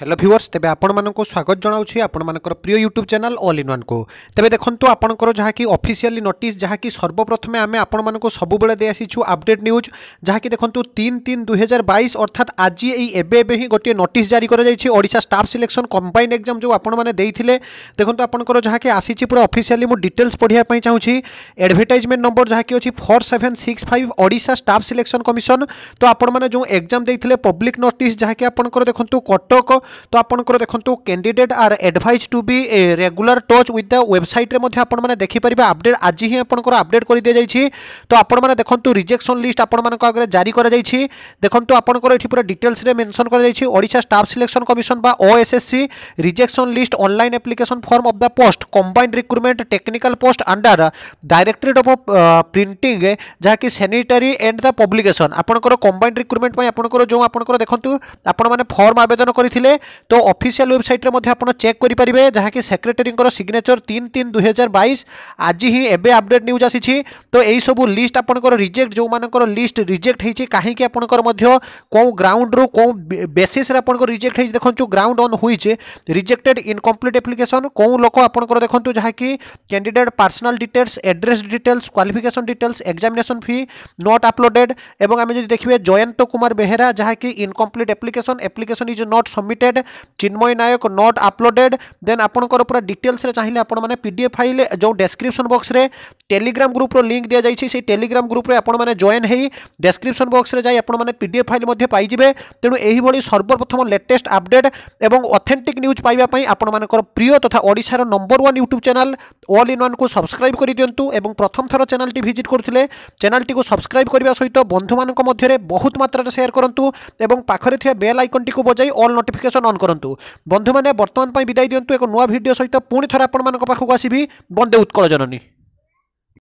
hello viewers তেবে আপনার স্বাগত জনাওছি আপনার প্রিয় YouTube channel all in one কু তেবে দেখুন আপনার যা কি অফিসিয়ালি নোটিস যা কি সর্বপ্রথমে আমি আপনার সবুলে দিয়ে আসিছু আপডেট নিউজ যা কি দেখুন তিন তিন দুই হাজার বাইশ অর্থাৎ আজ এই এবে এবে হি গোটিয়ে নোটিস জারি করা যাই Odisha staff selection combined exam যে আপনার দিয়ে দেখুন আপনার যা কি আসিছি পুরো অফিসিয়ালি মু ডিটেলস পড়া চাহুছি এডভর্টাইজমেন্ট নম্বর যা কি অছি four seven six five Odisha staff selection commission তো আপনার যে এক্সাম দিয়ে পব্লিক নোটিস যা কি আপনার দেখুন কটক তো আপনার দেখুন candidate are advise to be regular touch with the ওয়েবসাইট্রে আপনার দেখিপারে আপডেট আজ হি আপনার আপডেট করে দিয়ে যাই তো আপনার দেখুন রিজেকশন লিষ্ট আপনার আগে জারি করা যাই দেখুন আপনার এটি পুরো ডিটেলসে মেনশন করা যাই ওড়শা স্টাফ সিলেকশন কমিশন বা OSSC rejection list online application form of the post combined recruitment technical post under directorate of printing যা কি স্যানিটারি এন্ড দ্য পব্লিকেশন আপনার কম্বাইন্ড রিক্রুটমেন্ট আপনার যে আপনার দেখুন আপনার ফর্ম আবেদন করে তো অফিসিয়াল ওয়েবসাইট্রে মধ্যে আপনার চেক করে যাকি সেক্রেটেরিঙ্কর সিগনেচর তিন তিন দুই হাজার বাইশ আজ হি এবে আপডেট নিউজ আসিছি তো এইসব লিষ্ট আপনার রিজেক্ট যে লিষ্ট রিজেক্ট হয়েছে কাহিকি আপনার মধ্যে কেউ গ্রাউন্ড্রু কেউ বেসিসে আপনার রিজেক্ট হয়েছে দেখুন গ্রাউন্ড অন হয়েছে রিজেক্টেড ইনকমপ্লিট আপ্লিকেসন কেউ লোক আপনার দেখুন যাকি candidate personal details address details qualification details examination fee not uploaded এবং আমি যদি দেখবে জয়ন্ত কুমার বেহেরা যাকি incomplete application application is not submitted updated Chinmay Nayak not uploaded then आपंकर पूरा डिटेल्स चाहिए आपण मैंने पीडीएफ फाइल जो डेस्क्रिप्सन बक्स টেলিগ্রাম গ্রুপ্র লিঙ্ক দিয়াযাই সেই টেলিগ্রাম গ্রুপ্রে আপনার জয়েন হয়ে ডেসক্রিপশন বক্সরে যাই আপনার পিডিএফ ফাইল পাইবে তেমন এইভাবে সর্বপ্রথম লেটেস্ট আপডেট এবং অথেন্টিক নিউজ পাইবা আপনার প্রিয় তথা ওড়শার number one YouTube channel all in one subscribe করে দিও এবং প্রথম থর চ্যানেলটি ভিজিট করলে চ্যানেলটি সবসক্রাইব করা সহ বন্ধু মানুষ মধ্যে বহুত মাত্রায় সেয়ার করতু এবং পাখে থাকা বেল আইকনটি বজাই অল নোটিফিকেসন অন করতু বন্ধু মানে বর্তমান বিদায় দিও এক নূয় ভিডিও সহ পুঁ থ আপনার পাখক আসবি বন্দে উৎকল জননী